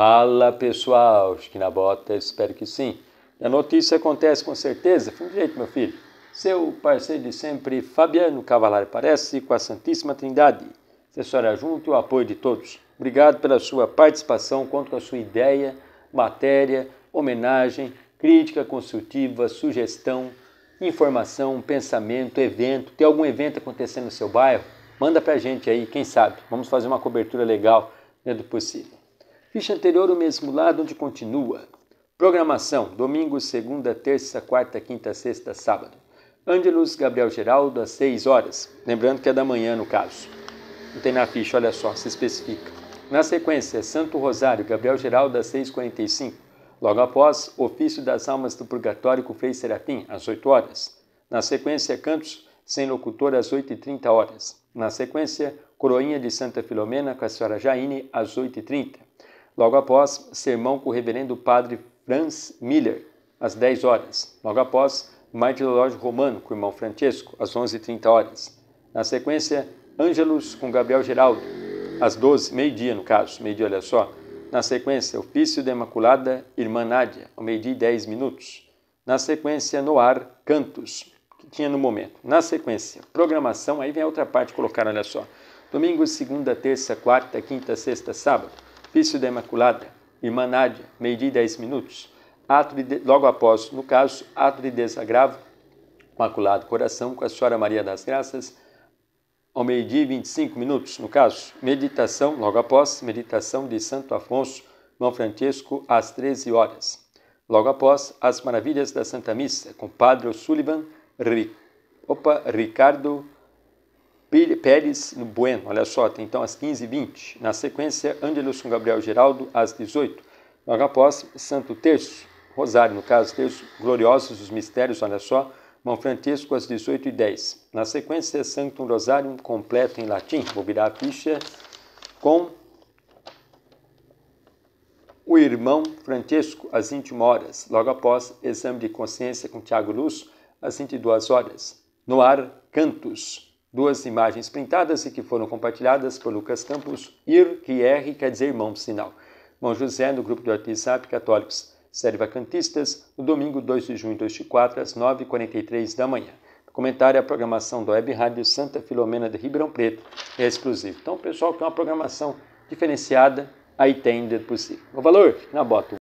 Fala pessoal, acho que na bota, espero que sim. A notícia acontece com certeza, foi um jeito meu filho. Seu parceiro de sempre, Fabiano Cavalari parece com a Santíssima Trindade. Assessoria junto e o apoio de todos. Obrigado pela sua participação, conto com a sua ideia, matéria, homenagem, crítica construtiva, sugestão, informação, pensamento, evento. Tem algum evento acontecendo no seu bairro? Manda pra gente aí, quem sabe. Vamos fazer uma cobertura legal dentro né, do possível. Ficha anterior, o mesmo lado, onde continua. Programação: domingo, segunda, terça, quarta, quinta, sexta, sábado. Ângelus Gabriel Geraldo, às 6 horas. Lembrando que é da manhã, no caso. Não tem na ficha, olha só, se especifica. Na sequência, Santo Rosário, Gabriel Geraldo, às 6h45. Logo após, Ofício das Almas do Purgatório com Frei Serafim, às 8 horas. Na sequência, Cantos sem locutor, às 8h30 horas. Na sequência, Coroinha de Santa Filomena com a Senhora Jaine, às 8h30. Logo após, sermão com o reverendo padre Franz Miller, às 10 horas. Logo após, martirológio romano com o irmão Francesco, às 11h30 horas. Na sequência, Ângelus com Gabriel Geraldo, às 12 meio-dia no caso, meio-dia olha só. Na sequência, Ofício da Imaculada, Irmã Nádia, ao meio-dia e 10 minutos. Na sequência, no ar, Cantos, que tinha no momento. Na sequência, programação, aí vem a outra parte, colocar, olha só. Domingo, segunda, terça, quarta, quinta, sexta, sábado. Ofício da Imaculada, Irmã Nádia, meio-dia e 10 minutos. Ato de, logo após, no caso, ato de desagravo, Imaculado Coração com a Senhora Maria das Graças, ao meio-dia e 25 minutos, no caso. Meditação, logo após, meditação de Santo Afonso, Dom Francesco, às 13 horas. Logo após, as maravilhas da Santa Missa, com Padre Sullivan, Ri, opa, Ricardo Pérez no Bueno, olha só, tem então às 15h20. Na sequência, Ângelo, com Gabriel Geraldo, às 18 Logo após, Santo Terço, Rosário, no caso, Terço Gloriosos dos Mistérios, olha só, Mão Francisco, às 18h10. Na sequência, Santo Rosário, completo em latim. Vou virar a ficha com o irmão Francesco, às 21 horas, logo após exame de consciência com Tiago Luz, às 22 horas. No ar, Cantos, duas imagens printadas e que foram compartilhadas por Lucas Campos, IR, que R quer dizer irmão sinal. Mão José, no grupo de WhatsApp Católicos cantistas no domingo 2 de junho de 2024, às 9h43 da manhã. Comentário a programação da Web Rádio Santa Filomena de Ribeirão Preto é exclusivo. Então, pessoal, que é uma programação diferenciada, aí tem dentro por si. O valor na bota.